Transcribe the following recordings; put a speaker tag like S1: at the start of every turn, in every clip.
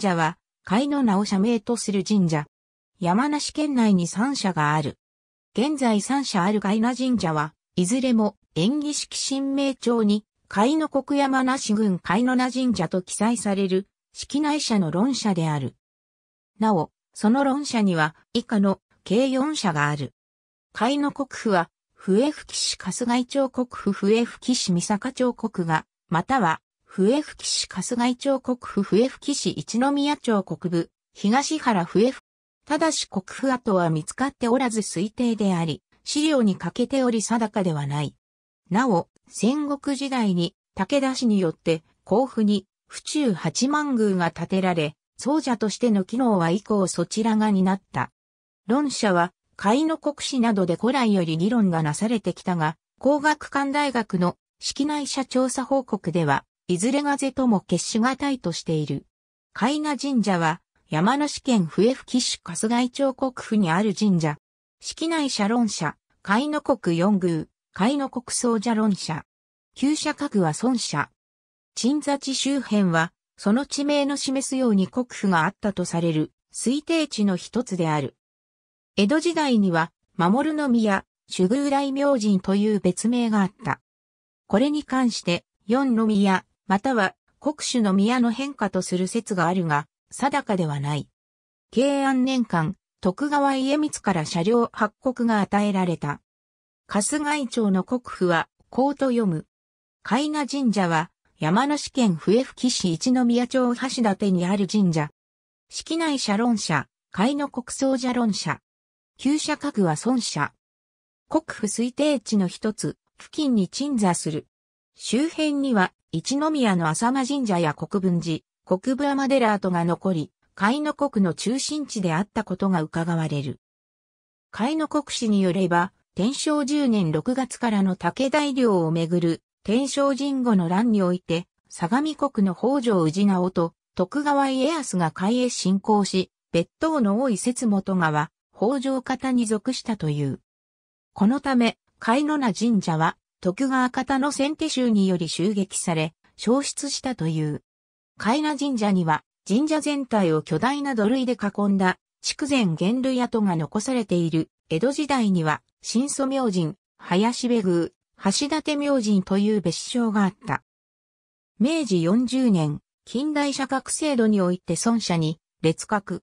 S1: 社は、会の名を社名とする神社。山梨県内に三社がある。現在三社ある海那神社は、いずれも、縁起式神明帳に、海の国山梨郡海の名神社と記載される、式内社の論社である。なお、その論社には、以下の、計四社がある。海の国府は、笛吹市春日井町国府笛吹市三坂町国が、または笛吹市春日井町国府笛吹市一宮町国部、東原笛吹。ただし国府跡は見つかっておらず推定であり、資料に欠けており定かではない。なお、戦国時代に武田氏によって甲府に府中八幡宮が建てられ、僧者としての機能は以降そちらが担った。論者は、海の国史などで古来より議論がなされてきたが、工学館大学の式内社調査報告では、いずれがぜとも決しがたいとしている。海賀神社は、山梨県笛吹市春日井町国府にある神社。式内社論社、海の国四宮、海の国総社論社。旧社家具は孫社。鎮座地周辺は、その地名の示すように国府があったとされる推定地の一つである。江戸時代には、守の宮、主宮大明神という別名があった。これに関して、四の宮、または国主の宮の変化とする説があるが、定かではない。慶安年間、徳川家光から車両発国が与えられた。春日井町の国府は、こうと読む。海名神社は、山梨県笛吹市一宮町橋立にある神社。式内社論社、海の国葬社論社。旧社家具は孫社。国府推定地の一つ、付近に鎮座する。周辺には、一宮の浅間神社や国分寺、国分山寺跡が残り、海の国の中心地であったことが伺われる。海の国史によれば、天正10年6月からの武大領をめぐる天正神後の乱において、相模国の北条氏直と徳川家康が海へ侵攻し、別当の多い節元川、北条方に属したという。このため、海野名神社は徳川方の先手衆により襲撃され、消失したという。海名神社には、神社全体を巨大な土塁で囲んだ、筑前玄類跡が残されている、江戸時代には、新祖明神、林部宮、橋立明神という別称があった。明治40年、近代社格制度において孫社に、列格。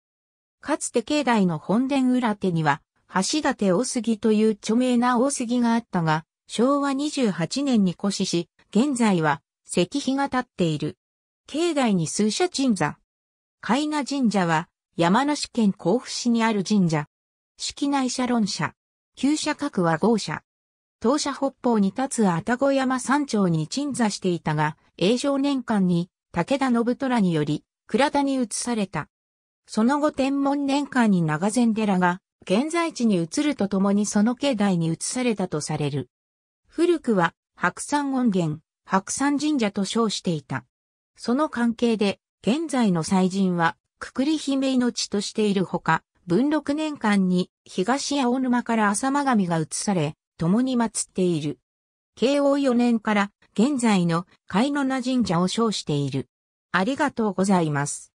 S1: かつて境内の本殿裏手には、橋立大杉という著名な大杉があったが、昭和28年に古死し、現在は石碑が立っている。境内に数社鎮座。海賀神社は山梨県甲府市にある神社。式内社論社。旧社各は豪社。当社北方に立つ愛宕山山頂に鎮座していたが、永常年間に武田信虎により倉田に移された。その後天文年間に長禅寺が現在地に移るとともにその境内に移されたとされる。古くは白山権現、白山神社と称していた。その関係で、現在の祭神は、くくり姫命としているほか、文禄年間に東青沼から浅間神が移され、共に祀っている。慶応4年から現在の海野名神社を称している。ありがとうございます。